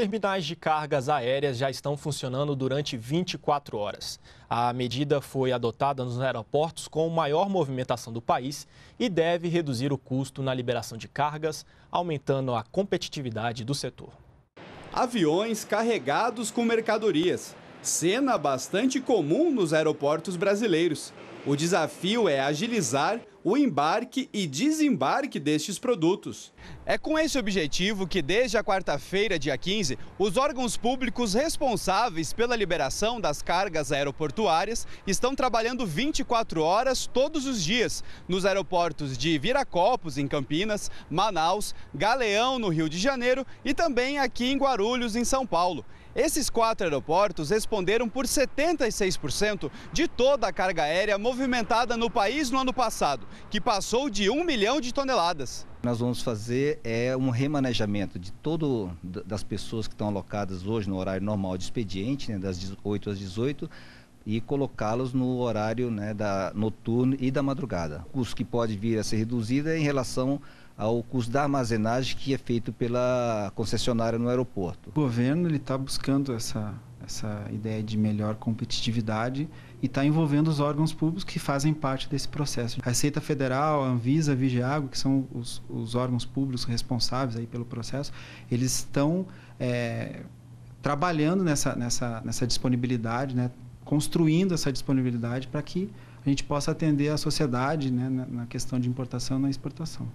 Terminais de cargas aéreas já estão funcionando durante 24 horas. A medida foi adotada nos aeroportos com maior movimentação do país e deve reduzir o custo na liberação de cargas, aumentando a competitividade do setor. Aviões carregados com mercadorias. Cena bastante comum nos aeroportos brasileiros. O desafio é agilizar o embarque e desembarque destes produtos. É com esse objetivo que, desde a quarta-feira, dia 15, os órgãos públicos responsáveis pela liberação das cargas aeroportuárias estão trabalhando 24 horas todos os dias nos aeroportos de Viracopos, em Campinas, Manaus, Galeão, no Rio de Janeiro e também aqui em Guarulhos, em São Paulo. Esses quatro aeroportos responderam por 76% de toda a carga aérea movimentada no país no ano passado, que passou de um milhão de toneladas. Nós vamos fazer é um remanejamento de todo das pessoas que estão alocadas hoje no horário normal de expediente, né, das 8 às 18, e colocá-los no horário né, da noturno e da madrugada. O custo que pode vir a ser reduzido é em relação ao custo da armazenagem que é feito pela concessionária no aeroporto. O governo está buscando essa essa ideia de melhor competitividade e está envolvendo os órgãos públicos que fazem parte desse processo. A Receita Federal, a Anvisa, a Vigiago, que são os, os órgãos públicos responsáveis aí pelo processo, eles estão é, trabalhando nessa, nessa, nessa disponibilidade, né? construindo essa disponibilidade para que a gente possa atender a sociedade né? na, na questão de importação e na exportação.